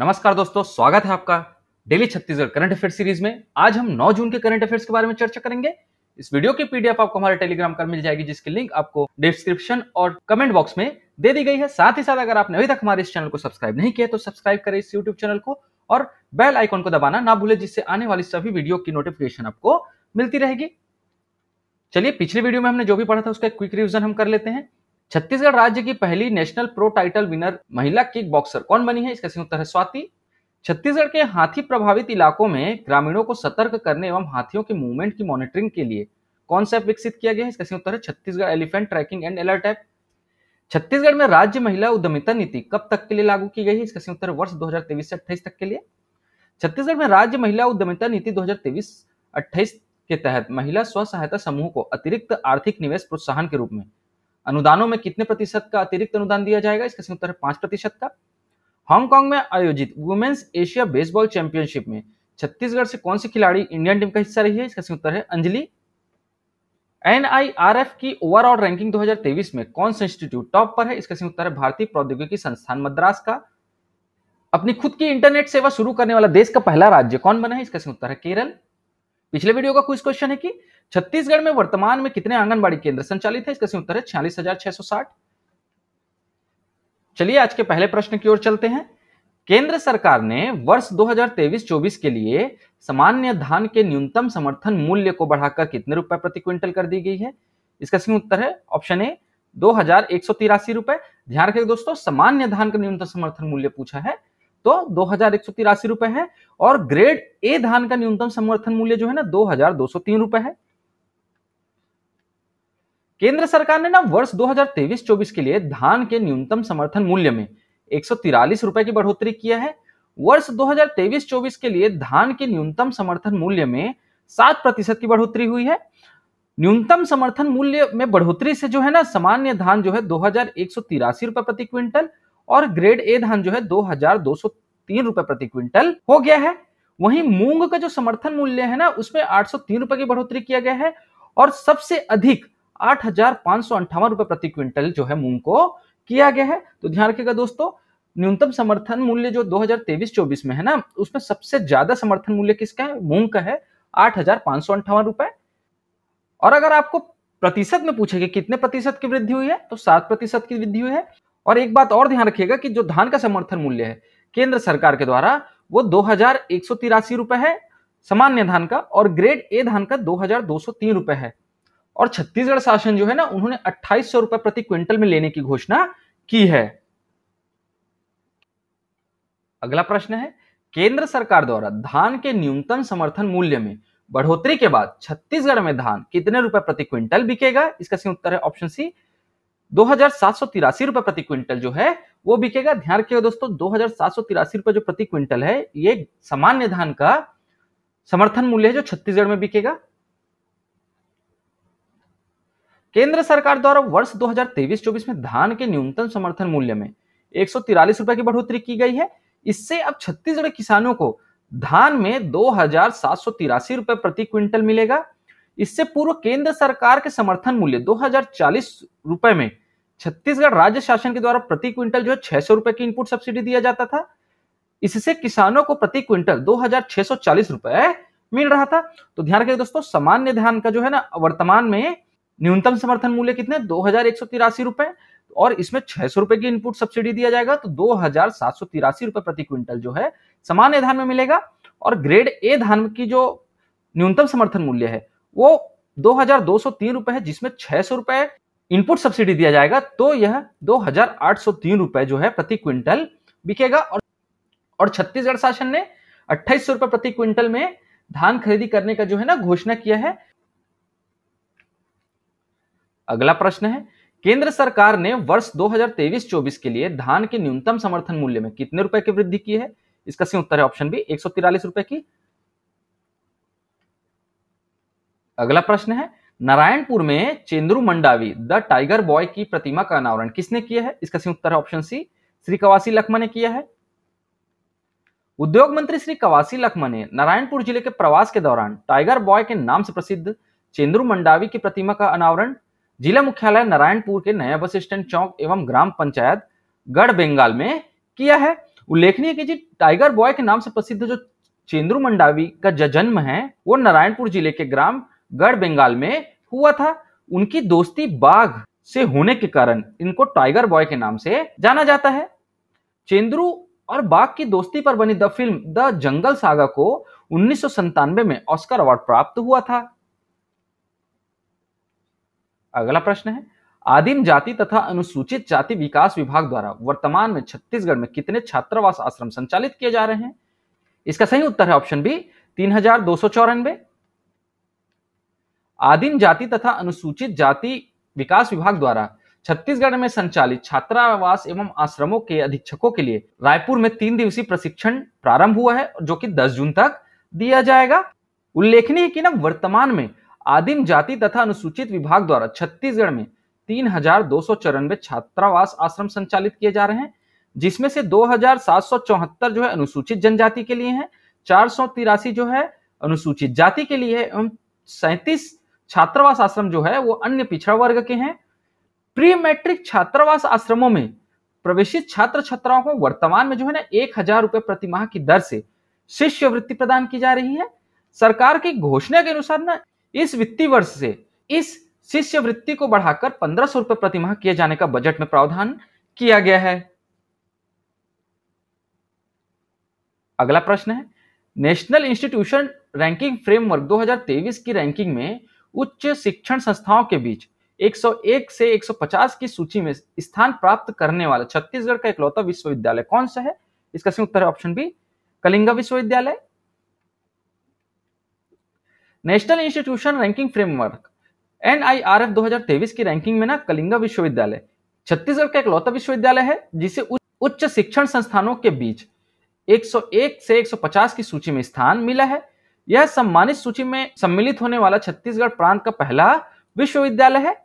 नमस्कार दोस्तों स्वागत है आपका daily Chhattisgarh current affair series में आज हम 9 जून के करंट अफेयर्स के बारे में चर्चा करेंगे इस वीडियो की पीडीएफ आपको हमारे टेलीग्राम पर मिल जाएगी जिसकी लिंक आपको डिस्क्रिप्शन और कमेंट बॉक्स में दे दी गई है साथ ही साथ अगर आपने अभी तक हमारे इस चैनल को सब्सक्राइब नहीं किया तो सब्सक्राइब करें इस यूट्यूब चैनल को और बेल आइकॉन को दबाना ना भूले जिससे आने वाली सभी वीडियो की नोटिफिकेशन आपको मिलती रहेगी चलिए पिछले वीडियो में हमने जो भी पढ़ा था उसका क्विक रिविजन हम कर लेते हैं छत्तीसगढ़ राज्य की पहली नेशनल प्रो टाइटल विनर महिला किक बॉक्सर कौन बनी है इसका उत्तर है स्वाति छत्तीसगढ़ के हाथी प्रभावित इलाकों में ग्रामीणों को सतर्क करने एवं हाथियों के मूवमेंट की मॉनिटरिंग के लिए कॉन्सेप्ट विकसित किया गया है इसका उत्तर है Chhattisgarh elephant tracking and alert app Chhattisgarh में राज्य महिला उद्यमिता नीति कब तक के लिए लागू की गई है इसका उत्तर वर्ष 2023 से अट्ठाईस तक के लिए छत्तीसगढ़ में राज्य महिला उद्यमिता नीति 2023 अट्ठाईस के तहत महिला स्व सहायता समूह को अतिरिक्त आर्थिक निवेश प्रोत्साहन के रूप में अनुदानों में कितने प्रतिशत का अतिरिक्त अनुदान दिया जाएगा इसका उत्तर है पांच प्रतिशत का हांगकांग में आयोजित वुमेन्स एशिया बेसबॉल चैंपियनशिप में छत्तीसगढ़ से कौन सी खिलाड़ी इंडियन टीम का हिस्सा रही है इसका उत्तर है अंजलि एनआईआरएफ की ओवरऑल रैंकिंग 2023 में कौन सा इंस्टीट्यूट टॉप पर है इसका सही उत्तर है भारतीय प्रौद्योगिकी संस्थान मद्रास का अपनी खुद की इंटरनेट सेवा शुरू करने वाला देश का पहला राज्य कौन बना है इसका सही उत्तर है केरल पिछले वीडियो का कुछ क्वेश्चन है कि छत्तीसगढ़ में वर्तमान में कितने आंगनबाड़ी केंद्र संचालित है इसका सही उत्तर है छियालीस हजार छह सौ साठ चलिए आज के पहले प्रश्न की ओर चलते हैं केंद्र सरकार ने वर्ष 2023-24 के लिए सामान्य धान के न्यूनतम समर्थन मूल्य को बढ़ाकर कितने रुपए प्रति क्विंटल कर दी गई है इसका सही उत्तर है ऑप्शन ए दो हजार एक सौ तिरासी रुपए ध्यान रखिए दोस्तों सामान्य धान का न्यूनतम समर्थन मूल्य पूछा है तो दो हजार एक सौ तिरासी रुपए है और ग्रेड ए धान का न्यूनतम समर्थन मूल्य जो है ना दो हजार दो सौ तीन रुपए है केंद्र सरकार ने ना वर्ष 2023-24 के लिए धान के न्यूनतम समर्थन मूल्य में एक रुपए की बढ़ोतरी किया है वर्ष 2023-24 के लिए धान के न्यूनतम समर्थन मूल्य में सात प्रतिशत की बढ़ोतरी हुई है न्यूनतम समर्थन मूल्य में बढ़ोतरी से जो है ना सामान्य धान जो है दो रुपए प्रति क्विंटल और ग्रेड ए धान जो है दो रुपए प्रति क्विंटल हो गया है वहीं मूंग का जो समर्थन मूल्य है ना उसमें आठ रुपए की बढ़ोतरी किया गया है और सबसे अधिक आठ हजार पांच सौ अंठावन रुपए प्रति क्विंटल जो है मूंग को किया गया है तो ध्यान रखिएगा दोस्तों न्यूनतम समर्थन मूल्य जो 2023-24 में है ना उसमें सबसे ज्यादा समर्थन मूल्य किसका है मूंग का है आठ हजार रुपए और अगर आपको प्रतिशत में पूछे कि कितने प्रतिशत की वृद्धि हुई है तो सात प्रतिशत की वृद्धि हुई है और एक बात और ध्यान रखिएगा कि जो धान का समर्थन मूल्य है केंद्र सरकार के द्वारा वो दो रुपए है सामान्य धान का और ग्रेड ए धान का दो रुपए है और छत्तीसगढ़ शासन जो है ना उन्होंने अट्ठाईस रुपए प्रति क्विंटल में लेने की घोषणा की है अगला प्रश्न है केंद्र सरकार द्वारा धान के न्यूनतम समर्थन मूल्य में बढ़ोतरी के बाद छत्तीसगढ़ में धान कितने रुपए प्रति क्विंटल बिकेगा इसका सही उत्तर है ऑप्शन सी दो रुपए प्रति क्विंटल जो है वो बिकेगा ध्यान रखिएगा दोस्तों दो रुपए जो प्रति क्विंटल है ये सामान्य धान का समर्थन मूल्य है जो छत्तीसगढ़ में बिकेगा केंद्र सरकार द्वारा वर्ष 2023-24 में धान के न्यूनतम समर्थन मूल्य में एक रुपए की बढ़ोतरी की गई है इससे अब छत्तीसगढ़ किसानों को धान में दो रुपए प्रति क्विंटल मिलेगा इससे पूर्व केंद्र सरकार के समर्थन मूल्य दो रुपए में छत्तीसगढ़ राज्य शासन के द्वारा प्रति क्विंटल जो है छह रुपए की इनपुट सब्सिडी दिया जाता था इससे किसानों को प्रति क्विंटल दो रुपए मिल रहा था तो ध्यान रखिए दोस्तों सामान्य ध्यान का जो है ना वर्तमान में न्यूनतम समर्थन मूल्य कितने दो हजार एक सौ तिरासी रुपए और इसमें छह सौ रुपए की इनपुट सब्सिडी दिया जाएगा तो दो हजार सात सौ तिरासी रुपए प्रति क्विंटल जो है सामान्य धान में मिलेगा और ग्रेड ए धान की जो न्यूनतम समर्थन मूल्य है वो दो हजार दो सौ तीन रुपए है जिसमें छह सौ रुपए इनपुट सब्सिडी दिया जाएगा तो यह दो हजार आठ सौ तीन रुपए जो है प्रति क्विंटल बिकेगा और और छत्तीसगढ़ शासन ने अट्ठाईस सौ रुपए प्रति क्विंटल में धान खरीदी करने का जो है ना घोषणा किया है अगला प्रश्न है केंद्र सरकार ने वर्ष 2023-24 के लिए धान के न्यूनतम समर्थन मूल्य में कितने रुपए की वृद्धि की है इसका सही उत्तर है ऑप्शन बी एक रुपए की अगला प्रश्न है नारायणपुर में Chendru Mandavi the tiger boy की प्रतिमा का अनावरण किसने किया है इसका सही उत्तर है ऑप्शन सी श्री कवासी लखमा ने किया है उद्योग मंत्री श्री कवासी लखमा ने नारायणपुर जिले के प्रवास के दौरान टाइगर बॉय के नाम से प्रसिद्ध चेंद्रू मंडावी की प्रतिमा का अनावरण जिला मुख्यालय नारायणपुर के नया बस स्टैंड चौक एवं ग्राम पंचायत गढ़ बंगाल में किया है उल्लेखनीय कि जी टाइगर बॉय के नाम से प्रसिद्ध जो चेंद्रू मंडावी का जन्म है वो नारायणपुर जिले के ग्राम गढ़ बंगाल में हुआ था उनकी दोस्ती बाघ से होने के कारण इनको टाइगर बॉय के नाम से जाना जाता है चेंद्रू और बाघ की दोस्ती पर बनी the film the jungle saga को उन्नीस में ऑस्कर अवार्ड प्राप्त हुआ था अगला प्रश्न है आदिम जाति तथा अनुसूचित जाति विकास विभाग द्वारा वर्तमान में छत्तीसगढ़ में कितने छात्रावास आश्रम संचालित किए जा रहे हैं इसका सही उत्तर है ऑप्शन बी तीन हजार दो सौ चौरानवे आदिम जाति तथा अनुसूचित जाति विकास विभाग द्वारा छत्तीसगढ़ में संचालित छात्रावास एवं आश्रमों के अधीक्षकों के लिए रायपुर में तीन दिवसीय प्रशिक्षण प्रारंभ हुआ है जो कि 10 जून तक दिया जाएगा उल्लेखनीय है कि ना वर्तमान में आदिम जाति तथा अनुसूचित विभाग द्वारा छत्तीसगढ़ में तीन हजार दो सौ चौरानवे छात्रावास आश्रम संचालित किए जा रहे हैं जिसमें से दो हजार सात सौ चौहत्तर जो है अनुसूचित जनजाति के लिए है चार सौ तिरासी जो है अनुसूचित जाति के लिए एवं सैंतीस छात्रावास आश्रम जो है वो अन्य पिछड़ा वर्ग के हैं प्री मैट्रिक छात्रावास आश्रमों में प्रवेशित छात्र छात्राओं को वर्तमान में जो है ना एक हजार रुपए प्रतिमाह की दर से शिष्यवृत्ति प्रदान की जा रही है सरकार की घोषणा के अनुसार ना इस वित्तीय वर्ष से इस शिष्यवृत्ति को बढ़ाकर पंद्रह सौ रुपए प्रतिमाह किए जाने का बजट में प्रावधान किया गया है अगला प्रश्न है नेशनल इंस्टीट्यूशन रैंकिंग फ्रेमवर्क 2023 की रैंकिंग में उच्च शिक्षण संस्थाओं के बीच 101 से 150 की सूची में स्थान प्राप्त करने वाला छत्तीसगढ़ का इकलौता विश्वविद्यालय कौन सा है इसका सही उत्तर है ऑप्शन बी कलिंगा विश्वविद्यालय national institution ranking framework N I R 2023 की रैंकिंग में ना कलिंगा विश्वविद्यालय छत्तीसगढ़ का इकलौता विश्वविद्यालय है जिसे उच्च शिक्षण संस्थानों के बीच 101 से 150 की सूची में स्थान मिला है यह सम्मानित सूची में सम्मिलित होने वाला छत्तीसगढ़ प्रांत का पहला विश्वविद्यालय है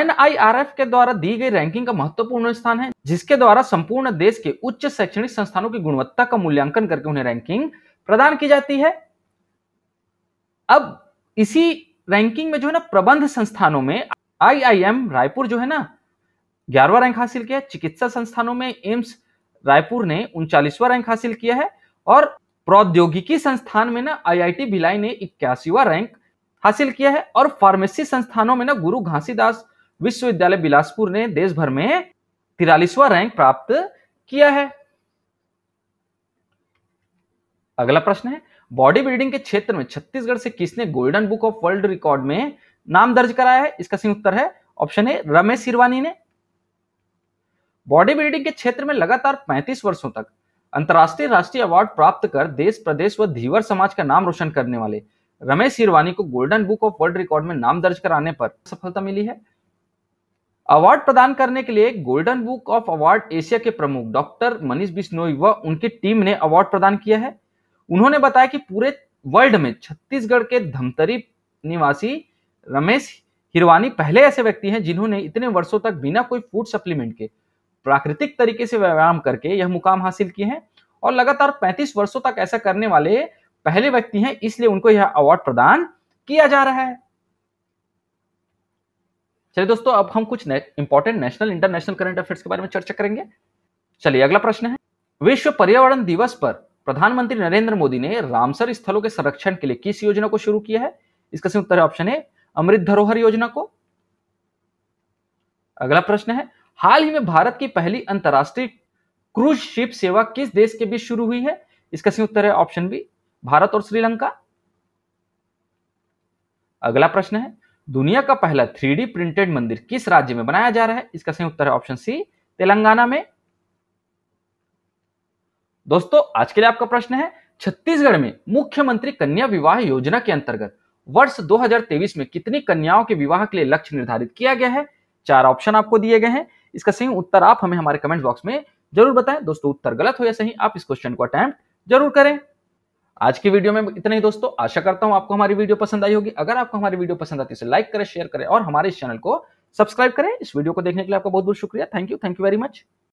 एन आई आर एफ के द्वारा दी गई रैंकिंग का महत्वपूर्ण स्थान है जिसके द्वारा संपूर्ण देश के उच्च शैक्षणिक संस्थानों की गुणवत्ता का मूल्यांकन करके उन्हें रैंकिंग प्रदान की जाती है अब इसी रैंकिंग में जो है ना प्रबंध संस्थानों में आईआईएम रायपुर जो है ना ग्यारहवा रैंक हासिल किया चिकित्सा संस्थानों में एम्स रायपुर ने उनचालीसवा रैंक हासिल किया है और प्रौद्योगिकी संस्थान में ना आईआईटी भिलाई ने इक्यासीवा रैंक हासिल किया है और फार्मेसी संस्थानों में ना गुरु घासीदास विश्वविद्यालय बिलासपुर ने देश भर में तिरालीसवा रैंक प्राप्त किया है अगला प्रश्न है बॉडी बिल्डिंग के क्षेत्र में छत्तीसगढ़ से किसने golden book of world record में नाम दर्ज कराया है इसका सही उत्तर है ऑप्शन ए रमेश सिरवानी ने बॉडी बिल्डिंग के क्षेत्र में लगातार 35 वर्षों तक अंतर्राष्ट्रीय राष्ट्रीय अवार्ड प्राप्त कर देश प्रदेश व धीवर समाज का नाम रोशन करने वाले रमेश हिरवानी को golden book of world record में नाम दर्ज कराने पर सफलता मिली है अवार्ड प्रदान करने के लिए golden book of award Asia के प्रमुख डॉक्टर मनीष बिश्नोई व उनकी टीम ने अवार्ड प्रदान किया है उन्होंने बताया कि पूरे वर्ल्ड में छत्तीसगढ़ के धमतरी निवासी रमेश हिरवानी पहले ऐसे व्यक्ति हैं जिन्होंने इतने वर्षों तक बिना कोई फूड सप्लीमेंट के प्राकृतिक तरीके से व्यायाम करके यह मुकाम हासिल किए हैं और लगातार 35 वर्षों तक ऐसा करने वाले पहले व्यक्ति हैं इसलिए उनको यह अवार्ड प्रदान किया जा रहा है चलिए दोस्तों अब हम कुछ important national international current affairs के बारे में चर्चा करेंगे चलिए अगला प्रश्न है विश्व पर्यावरण दिवस पर प्रधानमंत्री नरेंद्र मोदी ने रामसर स्थलों के संरक्षण के लिए किस योजना को शुरू किया है इसका सही उत्तर ऑप्शन है अमृत धरोहर योजना को अगला प्रश्न है हाल ही में भारत की पहली अंतर्राष्ट्रीय क्रूज शिप सेवा किस देश के बीच शुरू हुई है इसका सही उत्तर है ऑप्शन बी भारत और श्रीलंका अगला प्रश्न है दुनिया का पहला थ्री प्रिंटेड मंदिर किस राज्य में बनाया जा रहा है इसका सही उत्तर है ऑप्शन सी तेलंगाना में दोस्तों आज के लिए आपका प्रश्न है छत्तीसगढ़ में मुख्यमंत्री कन्या विवाह योजना के अंतर्गत वर्ष 2023 में कितनी कन्याओं के विवाह के लिए लक्ष्य निर्धारित किया गया है चार ऑप्शन आपको दिए गए हैं इसका सही उत्तर आप हमें हमारे कमेंट बॉक्स में जरूर बताएं दोस्तों उत्तर गलत हो या सही आप इस क्वेश्चन को अटैम्प्ट जरूर करें आज की वीडियो में इतना ही दोस्तों आशा करता हूं आपको हमारी वीडियो पसंद आई होगी अगर आपको हमारी वीडियो पसंद आती है तो लाइक करें शेयर करें और हमारे इस चैनल को सब्सक्राइब करें इस वीडियो को देखने के लिए आपका बहुत बहुत शुक्रिया thank you thank you very much